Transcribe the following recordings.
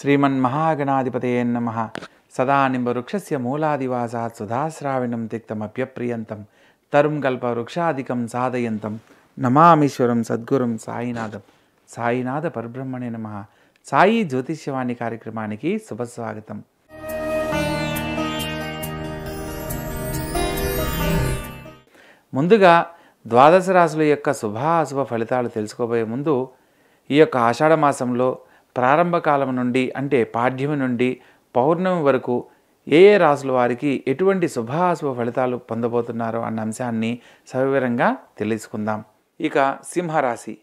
శ్రీమన్ మహాగణాధిపతే నమ సదా వృక్షస్య మూలాదివాసాత్ సుధాశ్రావిణం తిక్తమప్యప్రియంతం తరుం వృక్షాదికం సాధయంతం నమామీశ్వరం సద్గురం సాయినాథం సాయినాథ పరబ్రహ్మణే నమ సాయి జ్యోతిష్యవాణి కార్యక్రమానికి శుభస్వాగతం ముందుగా ద్వాదశ రాశుల యొక్క శుభాశుభ ఫలితాలు తెలుసుకోబోయే ముందు ఈ యొక్క ఆషాఢ మాసంలో ప్రారంభకాలం నుండి అంటే పాఠ్యమి నుండి పౌర్ణమి వరకు ఏ ఏ రాసుల వారికి ఎటువంటి శుభాశుభ ఫలితాలు పొందబోతున్నారో అన్న అంశాన్ని సవివరంగా తెలుసుకుందాం ఇక సింహరాశి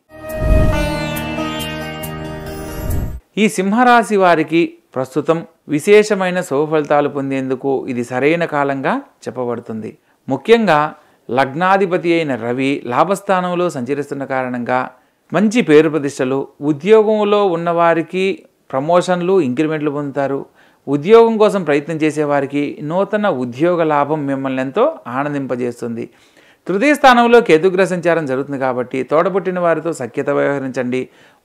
ఈ సింహరాశి వారికి ప్రస్తుతం విశేషమైన శుభ ఫలితాలు పొందేందుకు ఇది సరైన కాలంగా చెప్పబడుతుంది ముఖ్యంగా లగ్నాధిపతి అయిన రవి లాభస్థానంలో సంచరిస్తున్న కారణంగా మంచి పేరు ప్రతిష్టలు ఉద్యోగంలో ఉన్నవారికి ప్రమోషన్లు ఇంక్రిమెంట్లు పొందుతారు ఉద్యోగం కోసం ప్రయత్నం చేసేవారికి నూతన ఉద్యోగ లాభం మిమ్మల్ని ఎంతో ఆనందింపజేస్తుంది తృతీయ స్థానంలో కేతుగ్రహ సంచారం జరుగుతుంది కాబట్టి తోడబుట్టిన వారితో సఖ్యత వ్యవహరించండి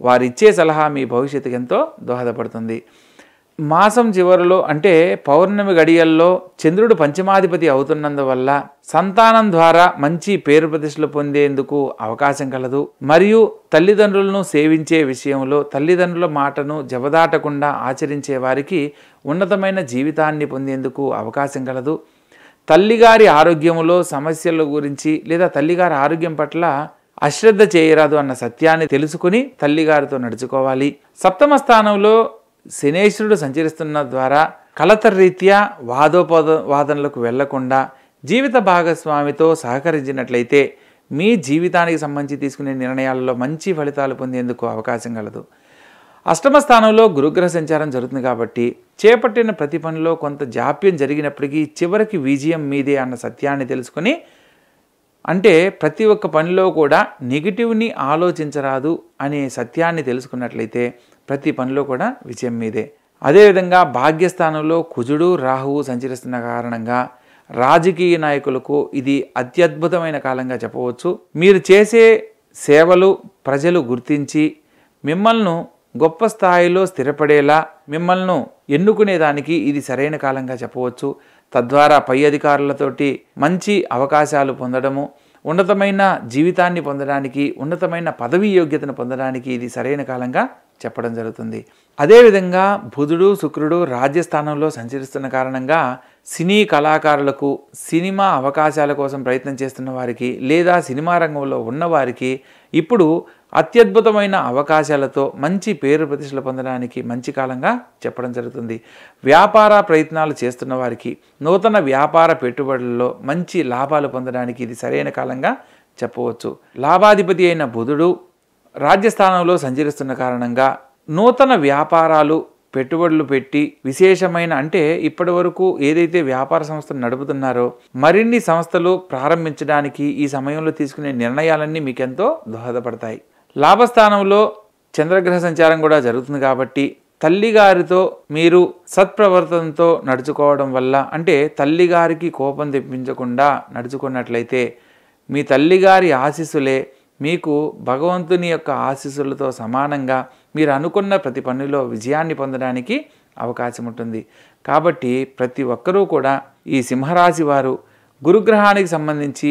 వారిచ్చే సలహా మీ భవిష్యత్తుకు ఎంతో దోహదపడుతుంది మాసం చివరిలో అంటే పౌర్ణమి గడియల్లో చంద్రుడు పంచమాధిపతి అవుతున్నందువల్ల సంతానం ద్వారా మంచి పేరు ప్రతిష్టలు పొందేందుకు అవకాశం కలదు మరియు తల్లిదండ్రులను సేవించే విషయంలో తల్లిదండ్రుల మాటను జబదాటకుండా ఆచరించే వారికి ఉన్నతమైన జీవితాన్ని పొందేందుకు అవకాశం కలదు తల్లిగారి ఆరోగ్యములో సమస్యల గురించి లేదా తల్లిగారి ఆరోగ్యం పట్ల అశ్రద్ధ చేయరాదు అన్న సత్యాన్ని తెలుసుకుని తల్లిగారితో నడుచుకోవాలి సప్తమ స్థానంలో శనేశ్వరుడు సంచరిస్తున్న ద్వారా కలత రీత్యా వాదోపద వాదనలకు వెళ్లకుండా జీవిత భాగస్వామితో సహకరించినట్లయితే మీ జీవితానికి సంబంధించి తీసుకునే నిర్ణయాలలో మంచి ఫలితాలు పొందేందుకు అవకాశం కలదు అష్టమ స్థానంలో గురుగ్రహ సంచారం జరుగుతుంది కాబట్టి చేపట్టిన ప్రతి పనిలో కొంత జాప్యం జరిగినప్పటికీ చివరికి విజయం మీదే అన్న సత్యాన్ని తెలుసుకొని అంటే ప్రతి ఒక్క పనిలో కూడా నెగిటివ్ని ఆలోచించరాదు అనే సత్యాన్ని తెలుసుకున్నట్లయితే ప్రతి పనిలో కూడా విజయం మీదే అదేవిధంగా భాగ్యస్థానంలో కుజుడు రాహువు సంచరిస్తున్న కారణంగా రాజకీయ నాయకులకు ఇది అత్యద్భుతమైన కాలంగా చెప్పవచ్చు మీరు చేసే సేవలు ప్రజలు గుర్తించి మిమ్మల్ని గొప్ప స్థాయిలో స్థిరపడేలా మిమ్మల్ని ఎన్నుకునేదానికి ఇది సరైన కాలంగా చెప్పవచ్చు తద్వారా పై అధికారులతోటి మంచి అవకాశాలు పొందడము ఉన్నతమైన జీవితాన్ని పొందడానికి ఉన్నతమైన పదవీ యోగ్యతను పొందడానికి ఇది సరైన కాలంగా చెప్పడం జరుగుతుంది అదేవిధంగా బుధుడు శుక్రుడు రాజ్యస్థానంలో సంచరిస్తున్న కారణంగా సినీ కళాకారులకు సినిమా అవకాశాల కోసం ప్రయత్నం చేస్తున్న వారికి లేదా సినిమా రంగంలో ఉన్నవారికి ఇప్పుడు అత్యద్భుతమైన అవకాశాలతో మంచి పేరు ప్రతిష్టలు పొందడానికి మంచి కాలంగా చెప్పడం జరుగుతుంది వ్యాపార ప్రయత్నాలు చేస్తున్న వారికి నూతన వ్యాపార పెట్టుబడుల్లో మంచి లాభాలు పొందడానికి ఇది సరైన కాలంగా చెప్పవచ్చు లాభాధిపతి అయిన బుధుడు రాజ్యస్థానంలో సంచరిస్తున్న కారణంగా నూతన వ్యాపారాలు పెట్టుబడులు పెట్టి విశేషమైన అంటే ఇప్పటి వరకు ఏదైతే వ్యాపార సంస్థలు నడుపుతున్నారో మరిన్ని సంస్థలు ప్రారంభించడానికి ఈ సమయంలో తీసుకునే నిర్ణయాలన్నీ మీకెంతో దోహదపడతాయి లాభస్థానంలో చంద్రగ్రహ సంచారం కూడా జరుగుతుంది కాబట్టి తల్లిగారితో మీరు సత్ప్రవర్తనతో నడుచుకోవడం వల్ల అంటే తల్లిగారికి కోపం తెప్పించకుండా నడుచుకున్నట్లయితే మీ తల్లిగారి ఆశీస్సులే మీకు భగవంతుని యొక్క ఆశీస్సులతో సమానంగా మీరు అనుకున్న ప్రతి పనిలో విజయాన్ని పొందడానికి అవకాశం ఉంటుంది కాబట్టి ప్రతి ఒక్కరూ కూడా ఈ సింహరాశి వారు గురుగ్రహానికి సంబంధించి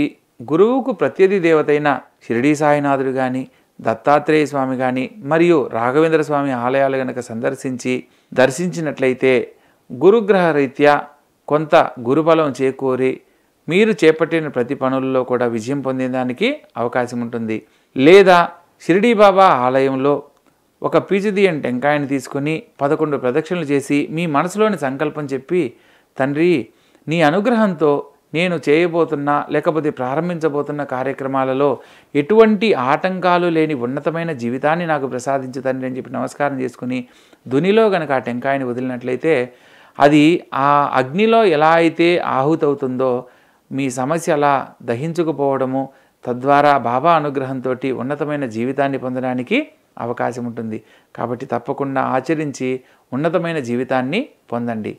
గురువుకు ప్రత్యధి దేవతైన షిరిడీ సాయినాథుడు కానీ దత్తాత్రేయ స్వామి కానీ మరియు రాఘవేంద్ర స్వామి ఆలయాలు గనక సందర్శించి దర్శించినట్లయితే గురుగ్రహ రీత్యా కొంత గురుబలం చేకూరి మీరు చేపట్టిన ప్రతి పనుల్లో కూడా విజయం పొందేదానికి అవకాశం ఉంటుంది లేదా షిరిడీ బాబా ఆలయంలో ఒక పీచుదియన్ టెంకాయని తీసుకుని పదకొండు ప్రదక్షిణలు చేసి మీ మనసులోని సంకల్పం చెప్పి తండ్రి నీ అనుగ్రహంతో నేను చేయబోతున్న లేకపోతే ప్రారంభించబోతున్న కార్యక్రమాలలో ఎటువంటి ఆటంకాలు లేని ఉన్నతమైన జీవితాన్ని నాకు ప్రసాదించు తండ్రి అని చెప్పి నమస్కారం చేసుకుని దునిలో గనక ఆ టెంకాయని వదిలినట్లయితే అది ఆ అగ్నిలో ఎలా అయితే ఆహుతవుతుందో మీ సమస్య అలా దహించుకుపోవడము తద్వారా బాబా అనుగ్రహంతో ఉన్నతమైన జీవితాన్ని పొందడానికి అవకాశం ఉంటుంది కాబట్టి తప్పకుండా ఆచరించి ఉన్నతమైన జీవితాన్ని పొందండి